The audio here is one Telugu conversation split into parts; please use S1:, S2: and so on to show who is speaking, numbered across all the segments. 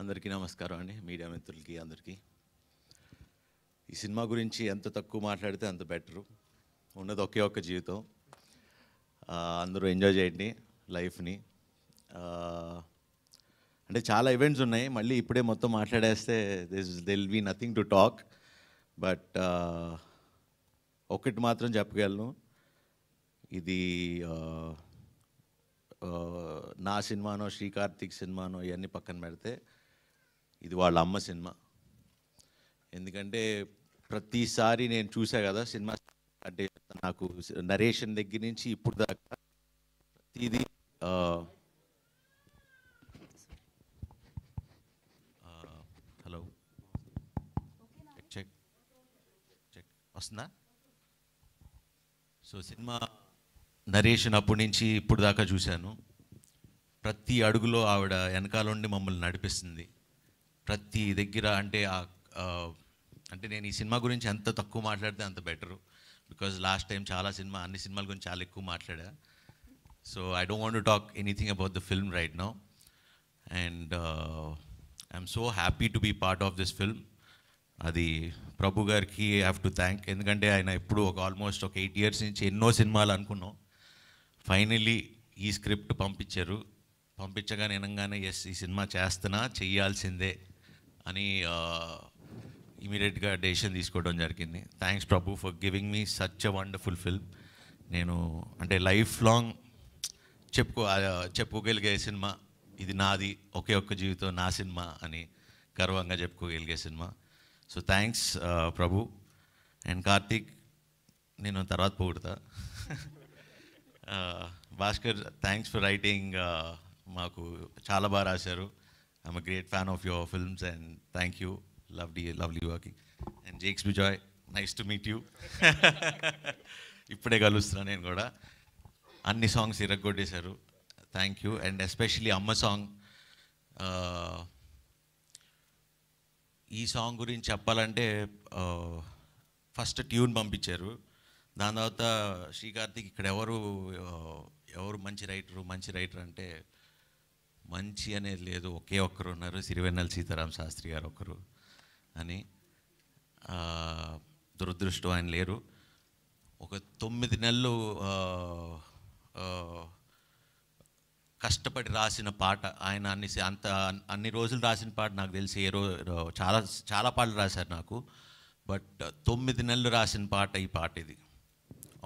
S1: అందరికీ నమస్కారం అండి మీడియా మిత్రులకి అందరికీ ఈ సినిమా గురించి ఎంత తక్కువ మాట్లాడితే అంత బెటరు ఉన్నది ఒకే ఒక్క జీవితం అందరూ ఎంజాయ్ చేయండి లైఫ్ని అంటే చాలా ఈవెంట్స్ ఉన్నాయి మళ్ళీ ఇప్పుడే మొత్తం మాట్లాడేస్తే this will be nothing to talk but ఒకటి మాత్రం చెప్పగలను ఇది నా సినిమానో శ్రీకార్తిక్ సినిమానో ఇవన్నీ పక్కన పెడితే ఇది వాళ్ళ అమ్మ సినిమా ఎందుకంటే ప్రతిసారి నేను చూసా కదా సినిమా అంటే నాకు నరేషన్ దగ్గర నుంచి ఇప్పుడు దాకా ప్రతిది హలో చెక్ చెక్ వస్తుందా సో సినిమా నరేషన్ అప్పటి నుంచి ఇప్పుడు దాకా చూశాను ప్రతి అడుగులో ఆవిడ వెనకాలండి మమ్మల్ని నడిపిస్తుంది ప్రతి దగ్గర అంటే అంటే నేను ఈ సినిమా గురించి ఎంత తక్కువ మాట్లాడితే అంత బెటరు బికాజ్ లాస్ట్ టైం చాలా సినిమా అన్ని సినిమాల గురించి చాలా ఎక్కువ మాట్లాడా so I don't want to talk anything about the film right now and I'm so happy to be part of this film అది ప్రభు గారికి హ్యావ్ టు థ్యాంక్ ఎందుకంటే ఆయన ఎప్పుడు ఒక ఆల్మోస్ట్ ఒక ఎయిట్ ఇయర్స్ నుంచి ఎన్నో సినిమాలు అనుకున్నాం ఫైనలీ ఈ స్క్రిప్ట్ పంపించారు పంపించగానే వినంగానే ఎస్ ఈ సినిమా చేస్తున్నా చేయాల్సిందే అని ఇమీడియట్గా డెసిషన్ తీసుకోవడం జరిగింది thanks Prabhu for giving me such a wonderful film నేను అంటే లైఫ్ లాంగ్ చెప్పుకో చెప్పుకోగలిగే సినిమా ఇది నాది ఒకే ఒక్క జీవితం నా సినిమా అని గర్వంగా చెప్పుకోగలిగే cinema so thanks Prabhu and Karthik నేను తర్వాత పోగొడతా భాస్కర్ థ్యాంక్స్ ఫర్ రైటింగ్ మాకు చాలా బాగా రాశారు I'm great fan of of films and thank you you. Lovely, lovely working. And Jake's Bijoy, nice to meet you ఇప్పుడే కలుస్తున్నా నేను కూడా అన్ని సాంగ్స్ ఇరగొట్టేశారు థ్యాంక్ యూ అండ్ ఎస్పెషలీ అమ్మ సాంగ్ ఈ సాంగ్ గురించి చెప్పాలంటే ఫస్ట్ ట్యూన్ పంపించారు దాని తర్వాత శ్రీకార్తిక్ ఇక్కడ ఎవరు ఎవరు మంచి రైటరు మంచి రైటర్ అంటే మంచి అనేది లేదు ఒకే ఒక్కరు ఉన్నారు సిరివెన్నెల సీతారాం శాస్త్రి గారు ఒకరు అని దురదృష్టం ఆయన లేరు ఒక తొమ్మిది నెలలు కష్టపడి రాసిన పాట ఆయన అన్ని అంత అన్ని రోజులు రాసిన పాట నాకు తెలిసి ఏ రోజు చాలా చాలా పాటలు రాశారు నాకు బట్ తొమ్మిది నెలలు రాసిన పాట ఈ పాట ఇది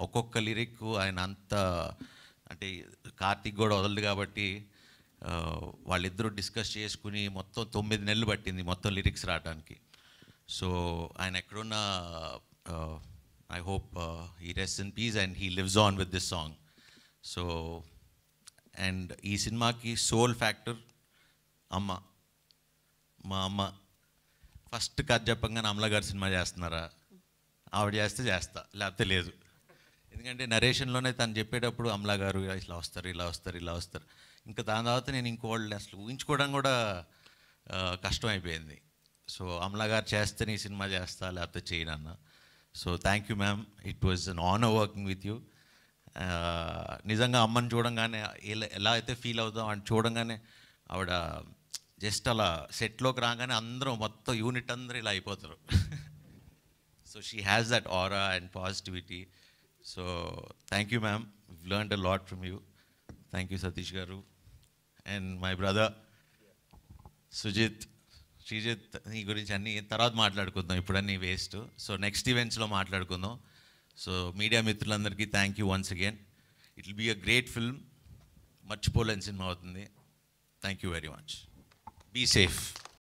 S1: ఒక్కొక్క లిరిక్ ఆయన అంత అంటే కార్తీక్ కూడా వదలదు కాబట్టి వాళ్ళిద్దరూ డిస్కస్ చేసుకుని మొత్తం తొమ్మిది నెలలు పట్టింది మొత్తం లిరిక్స్ రావడానికి సో ఆయన ఎక్కడున్న ఐ హోప్ ఈ rest in peace and he lives on with this song so and ఈ సినిమాకి సోల్ ఫ్యాక్టర్ అమ్మ మా అమ్మ ఫస్ట్ కథ చెప్పంగానే అమలగారు సినిమా చేస్తున్నారా ఆవిడ చేస్తే చేస్తా లేకపోతే లేదు ఎందుకంటే నరేషన్లోనే తను చెప్పేటప్పుడు అమలా గారు ఇలా వస్తారు ఇలా వస్తారు ఇలా వస్తారు ఇంకా దాని తర్వాత నేను వాళ్ళని అసలు ఊహించుకోవడం కూడా కష్టం అయిపోయింది సో అమలా గారు చేస్తే నీ సినిమా చేస్తా లేకపోతే చేయనన్న so thank you ma'am it was an honour working with you నిజంగా అమ్మని చూడంగానే ఎలా అయితే ఫీల్ అవుతాం అని చూడంగానే ఆవిడ జస్ట్ అలా సెట్లోకి రాగానే అందరూ మొత్తం యూనిట్ అందరూ ఇలా అయిపోతారు so she has that aura and positivity so thank you ma'am learn a lot from you thank you Satish garu and my brother Sujith Sreejith నీ గురించి అన్ని తర్వాత మాట్లాడుకుందాం ఇప్పుడన్నీ వేస్ట్ సో నెక్స్ట్ ఈవెంట్స్లో మాట్లాడుకుందాం సో మీడియా మిత్రులందరికీ thank you once again it will be a great film మర్చిపోలేని సినిమా అవుతుంది thank you very much be safe